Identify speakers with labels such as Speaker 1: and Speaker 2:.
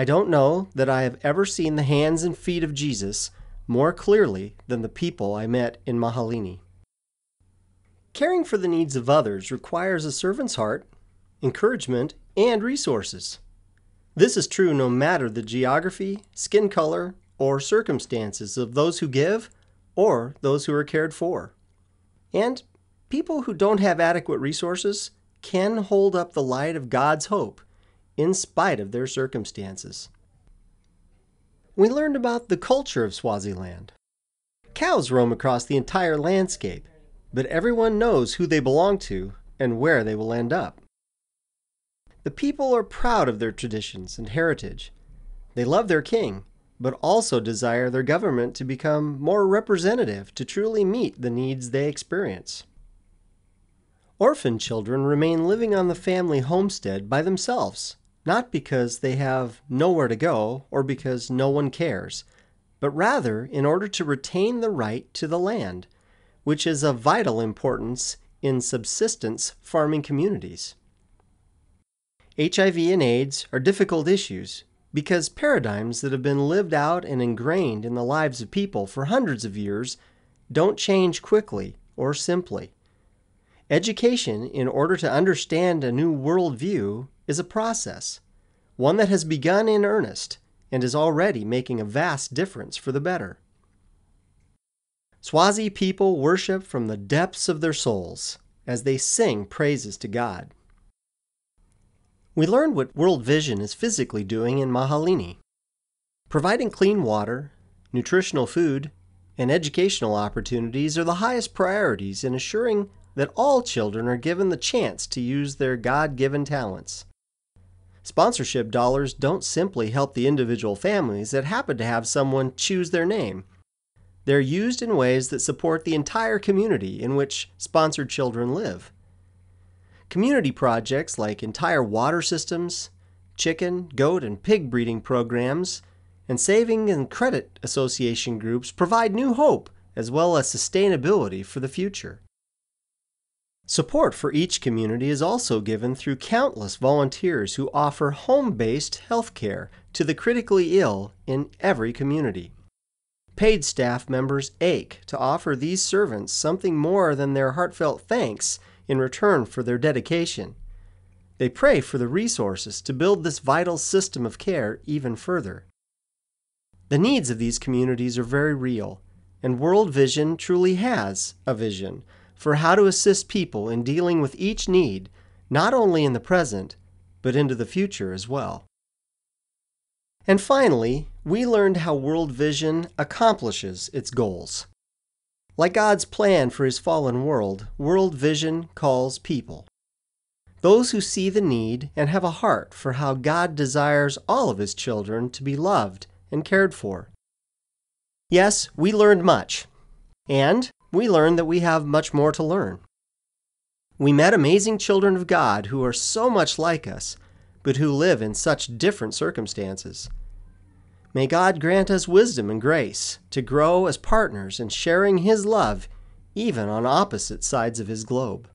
Speaker 1: I don't know that I have ever seen the hands and feet of Jesus more clearly than the people I met in Mahalini. Caring for the needs of others requires a servant's heart, encouragement, and resources. This is true no matter the geography, skin color, or circumstances of those who give or those who are cared for. And people who don't have adequate resources can hold up the light of God's hope in spite of their circumstances. We learned about the culture of Swaziland. Cows roam across the entire landscape, but everyone knows who they belong to and where they will end up. The people are proud of their traditions and heritage. They love their king, but also desire their government to become more representative to truly meet the needs they experience. Orphan children remain living on the family homestead by themselves not because they have nowhere to go or because no one cares, but rather in order to retain the right to the land, which is of vital importance in subsistence farming communities. HIV and AIDS are difficult issues because paradigms that have been lived out and ingrained in the lives of people for hundreds of years don't change quickly or simply. Education, in order to understand a new worldview, is a process, one that has begun in earnest and is already making a vast difference for the better. Swazi people worship from the depths of their souls as they sing praises to God. We learned what World Vision is physically doing in Mahalini, providing clean water, nutritional food, and educational opportunities are the highest priorities in assuring that all children are given the chance to use their God given talents. Sponsorship dollars don't simply help the individual families that happen to have someone choose their name. They're used in ways that support the entire community in which sponsored children live. Community projects like entire water systems, chicken, goat, and pig breeding programs, and saving and credit association groups provide new hope as well as sustainability for the future. Support for each community is also given through countless volunteers who offer home-based health care to the critically ill in every community. Paid staff members ache to offer these servants something more than their heartfelt thanks in return for their dedication. They pray for the resources to build this vital system of care even further. The needs of these communities are very real, and World Vision truly has a vision for how to assist people in dealing with each need, not only in the present, but into the future as well. And finally, we learned how World Vision accomplishes its goals. Like God's plan for his fallen world, World Vision calls people. Those who see the need and have a heart for how God desires all of his children to be loved and cared for. Yes, we learned much. And we learn that we have much more to learn. We met amazing children of God who are so much like us, but who live in such different circumstances. May God grant us wisdom and grace to grow as partners in sharing His love even on opposite sides of His globe.